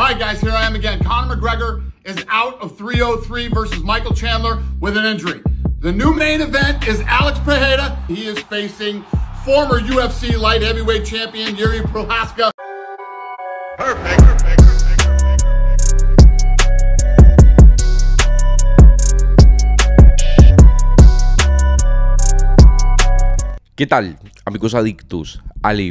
All right, guys, here I am again. Conor McGregor is out of 303 versus Michael Chandler with an injury. The new main event is Alex Pereira. He is facing former UFC light heavyweight champion Yuri Prohaska. Perfect. ¿Qué tal, amigos adictos a la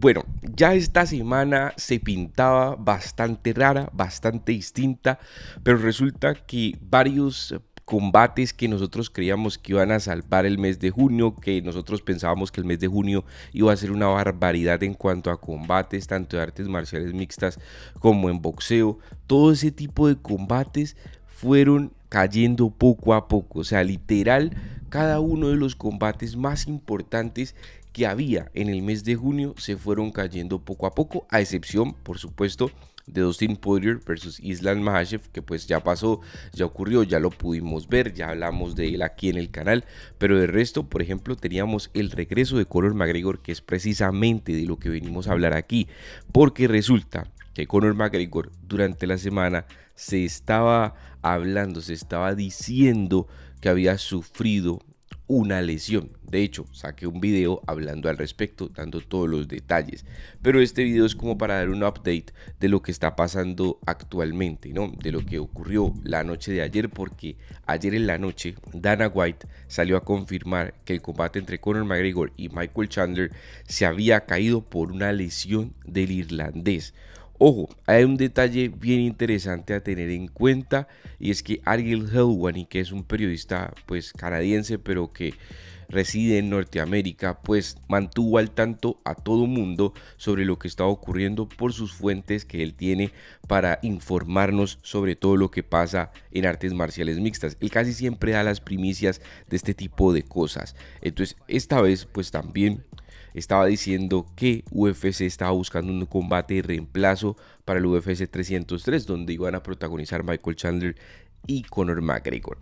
Bueno, ya esta semana se pintaba bastante rara, bastante distinta, pero resulta que varios combates que nosotros creíamos que iban a salvar el mes de junio, que nosotros pensábamos que el mes de junio iba a ser una barbaridad en cuanto a combates, tanto de artes marciales mixtas como en boxeo, todo ese tipo de combates fueron cayendo poco a poco, o sea, literal cada uno de los combates más importantes que había en el mes de junio se fueron cayendo poco a poco, a excepción, por supuesto, de Dustin Poirier versus Island Mahashev, que pues ya pasó, ya ocurrió, ya lo pudimos ver, ya hablamos de él aquí en el canal, pero de resto, por ejemplo, teníamos el regreso de Conor McGregor, que es precisamente de lo que venimos a hablar aquí, porque resulta que Conor McGregor durante la semana se estaba hablando, se estaba diciendo que había sufrido una lesión. De hecho, saqué un video hablando al respecto, dando todos los detalles. Pero este video es como para dar un update de lo que está pasando actualmente, ¿no? De lo que ocurrió la noche de ayer, porque ayer en la noche Dana White salió a confirmar que el combate entre Conor McGregor y Michael Chandler se había caído por una lesión del irlandés. Ojo, hay un detalle bien interesante a tener en cuenta y es que Ariel Helwani, que es un periodista pues canadiense pero que reside en Norteamérica, pues mantuvo al tanto a todo mundo sobre lo que estaba ocurriendo por sus fuentes que él tiene para informarnos sobre todo lo que pasa en artes marciales mixtas. Él casi siempre da las primicias de este tipo de cosas. Entonces, esta vez pues también estaba diciendo que UFC estaba buscando un combate y reemplazo para el UFC 303, donde iban a protagonizar Michael Chandler y Conor McGregor.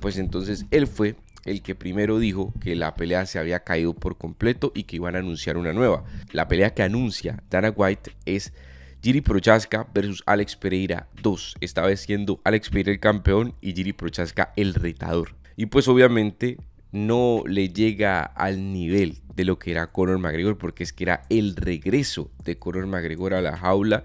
Pues entonces él fue el que primero dijo que la pelea se había caído por completo y que iban a anunciar una nueva. La pelea que anuncia Dana White es Giri Prochaska versus Alex Pereira 2, esta vez siendo Alex Pereira el campeón y Giri Prochaska el retador. Y pues obviamente no le llega al nivel de lo que era Conor McGregor, porque es que era el regreso de Conor McGregor a la jaula.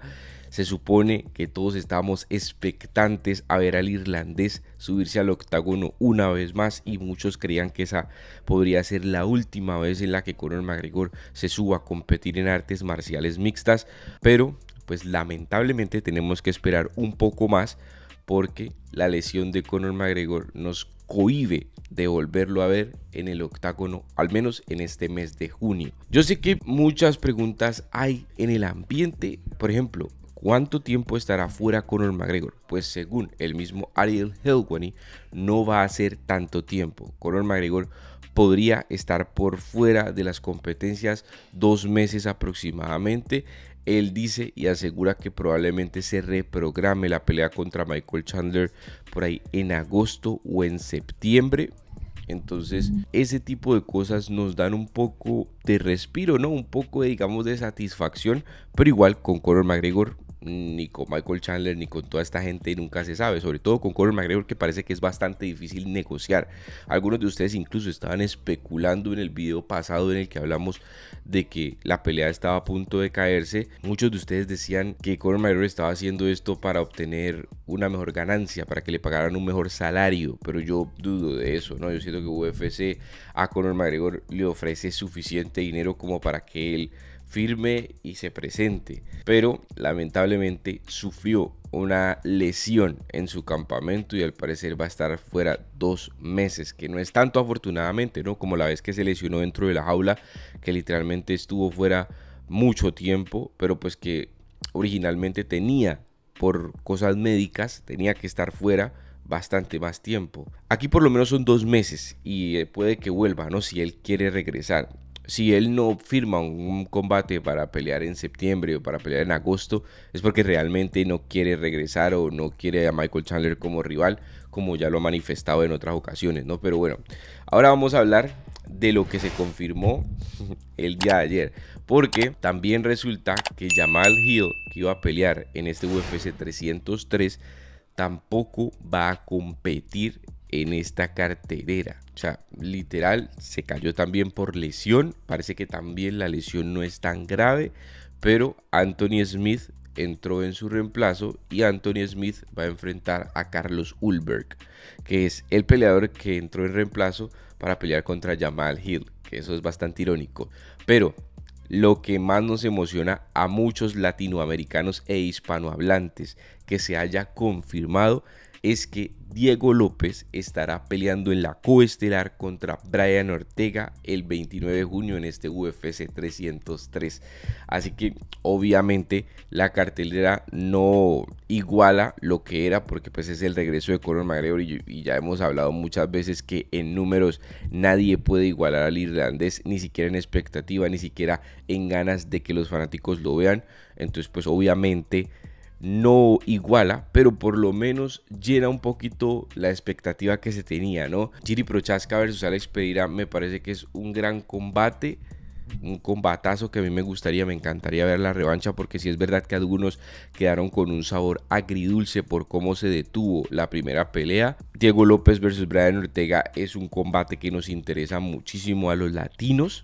Se supone que todos estábamos expectantes a ver al irlandés subirse al octágono una vez más y muchos creían que esa podría ser la última vez en la que Conor McGregor se suba a competir en artes marciales mixtas, pero pues lamentablemente tenemos que esperar un poco más porque la lesión de Conor McGregor nos cohibe de volverlo a ver en el octágono, al menos en este mes de junio. Yo sé que muchas preguntas hay en el ambiente, por ejemplo, ¿Cuánto tiempo estará fuera Conor McGregor? Pues según el mismo Ariel Helwani, no va a ser tanto tiempo. Conor McGregor podría estar por fuera de las competencias dos meses aproximadamente. Él dice y asegura que probablemente se reprograme la pelea contra Michael Chandler por ahí en agosto o en septiembre. Entonces, ese tipo de cosas nos dan un poco de respiro, ¿no? Un poco, de, digamos, de satisfacción, pero igual con Conor McGregor ni con Michael Chandler, ni con toda esta gente, nunca se sabe, sobre todo con Conor McGregor, que parece que es bastante difícil negociar. Algunos de ustedes incluso estaban especulando en el video pasado en el que hablamos de que la pelea estaba a punto de caerse. Muchos de ustedes decían que Conor McGregor estaba haciendo esto para obtener una mejor ganancia, para que le pagaran un mejor salario, pero yo dudo de eso, ¿no? Yo siento que UFC a Conor McGregor le ofrece suficiente dinero como para que él firme y se presente, pero lamentablemente sufrió una lesión en su campamento y al parecer va a estar fuera dos meses, que no es tanto afortunadamente, ¿no? Como la vez que se lesionó dentro de la jaula, que literalmente estuvo fuera mucho tiempo, pero pues que originalmente tenía por cosas médicas, tenía que estar fuera bastante más tiempo. Aquí por lo menos son dos meses y eh, puede que vuelva, ¿no? Si él quiere regresar si él no firma un combate para pelear en septiembre o para pelear en agosto, es porque realmente no quiere regresar o no quiere a Michael Chandler como rival, como ya lo ha manifestado en otras ocasiones, ¿no? Pero bueno, ahora vamos a hablar de lo que se confirmó el día de ayer, porque también resulta que Jamal Hill, que iba a pelear en este UFC 303, tampoco va a competir en esta carterera. O sea, literal, se cayó también por lesión. Parece que también la lesión no es tan grave, pero Anthony Smith entró en su reemplazo y Anthony Smith va a enfrentar a Carlos Ulberg, que es el peleador que entró en reemplazo para pelear contra Jamal Hill, que eso es bastante irónico. Pero lo que más nos emociona a muchos latinoamericanos e hispanohablantes que se haya confirmado es que Diego López estará peleando en la coestelar contra Brian Ortega el 29 de junio en este UFC 303. Así que obviamente la cartelera no iguala lo que era porque pues es el regreso de Conor McGregor y, y ya hemos hablado muchas veces que en números nadie puede igualar al irlandés ni siquiera en expectativa ni siquiera en ganas de que los fanáticos lo vean. Entonces pues obviamente no iguala, pero por lo menos llena un poquito la expectativa que se tenía, ¿no? Giri Prochaska versus Alex Pereira me parece que es un gran combate un combatazo que a mí me gustaría, me encantaría ver la revancha porque si es verdad que algunos quedaron con un sabor agridulce por cómo se detuvo la primera pelea. Diego López versus Brian Ortega es un combate que nos interesa muchísimo a los latinos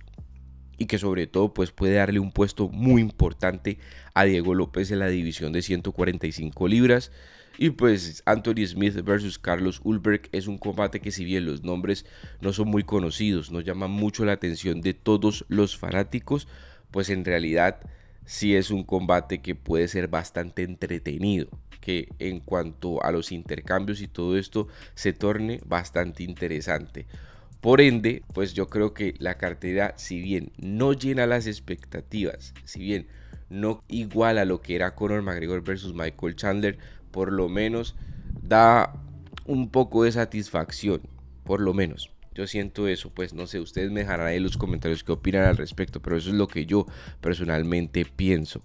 y que sobre todo pues puede darle un puesto muy importante a Diego López en la división de 145 libras. Y pues Anthony Smith versus Carlos Ulberg es un combate que si bien los nombres no son muy conocidos, no llama mucho la atención de todos los fanáticos, pues en realidad sí es un combate que puede ser bastante entretenido, que en cuanto a los intercambios y todo esto se torne bastante interesante. Por ende, pues yo creo que la cartera, si bien no llena las expectativas, si bien no iguala lo que era Conor McGregor versus Michael Chandler, por lo menos da un poco de satisfacción, por lo menos. Yo siento eso, pues no sé, ustedes me dejarán en los comentarios qué opinan al respecto, pero eso es lo que yo personalmente pienso.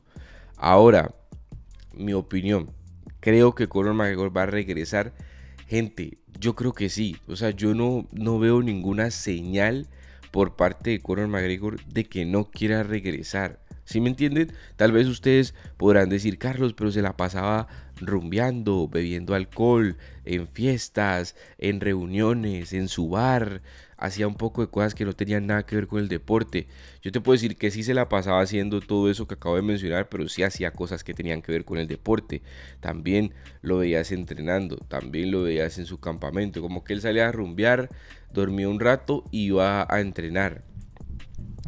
Ahora, mi opinión, creo que Conor McGregor va a regresar. Gente, yo creo que sí. O sea, yo no, no veo ninguna señal por parte de Conor McGregor de que no quiera regresar. ¿Sí me entienden? Tal vez ustedes podrán decir, Carlos, pero se la pasaba rumbeando, bebiendo alcohol, en fiestas, en reuniones, en su bar, hacía un poco de cosas que no tenían nada que ver con el deporte. Yo te puedo decir que sí se la pasaba haciendo todo eso que acabo de mencionar, pero sí hacía cosas que tenían que ver con el deporte. También lo veías entrenando, también lo veías en su campamento, como que él salía a rumbear, dormía un rato y iba a entrenar.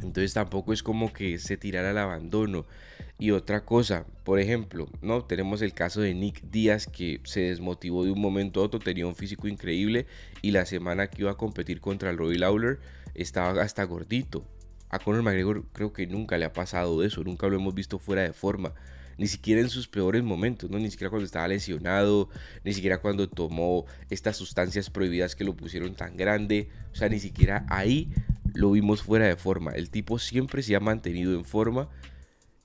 Entonces tampoco es como que se tirara al abandono. Y otra cosa, por ejemplo, no tenemos el caso de Nick Díaz que se desmotivó de un momento a otro, tenía un físico increíble y la semana que iba a competir contra el Roy Lawler estaba hasta gordito. A Conor McGregor creo que nunca le ha pasado eso, nunca lo hemos visto fuera de forma ni siquiera en sus peores momentos, ¿no? ni siquiera cuando estaba lesionado, ni siquiera cuando tomó estas sustancias prohibidas que lo pusieron tan grande, o sea, ni siquiera ahí lo vimos fuera de forma. El tipo siempre se ha mantenido en forma.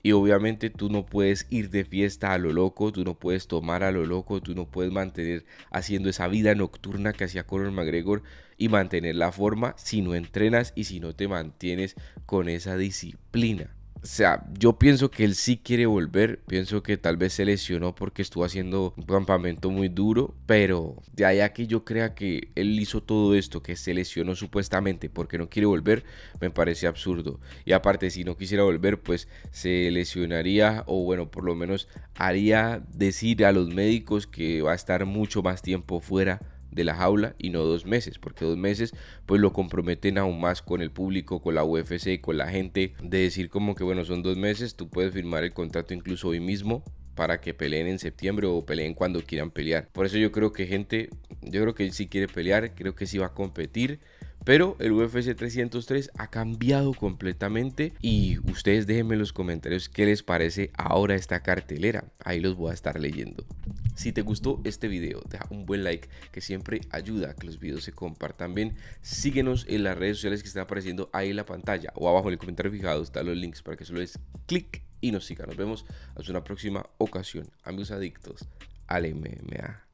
Y obviamente tú no puedes ir de fiesta a lo loco, tú no puedes tomar a lo loco, tú no puedes mantener haciendo esa vida nocturna que hacía Conor McGregor y mantener la forma si no entrenas y si no te mantienes con esa disciplina. O sea, yo pienso que él sí quiere volver. Pienso que tal vez se lesionó porque estuvo haciendo un campamento muy duro. Pero de allá que yo crea que él hizo todo esto, que se lesionó supuestamente porque no quiere volver, me parece absurdo. Y aparte, si no quisiera volver, pues se lesionaría o bueno, por lo menos haría decir a los médicos que va a estar mucho más tiempo fuera de la jaula y no dos meses, porque dos meses pues lo comprometen aún más con el público, con la UFC, con la gente, de decir como que bueno, son dos meses, tú puedes firmar el contrato incluso hoy mismo para que peleen en septiembre o peleen cuando quieran pelear. Por eso yo creo que gente, yo creo que si sí quiere pelear, creo que sí va a competir. Pero el UFC 303 ha cambiado completamente y ustedes déjenme los comentarios qué les parece ahora esta cartelera. Ahí los voy a estar leyendo. Si te gustó este video, deja un buen like que siempre ayuda a que los videos se compartan bien. Síguenos en las redes sociales que están apareciendo ahí en la pantalla o abajo en el comentario fijado están los links para que solo des clic y nos siga. Nos vemos hasta una próxima ocasión. Amigos adictos al MMA.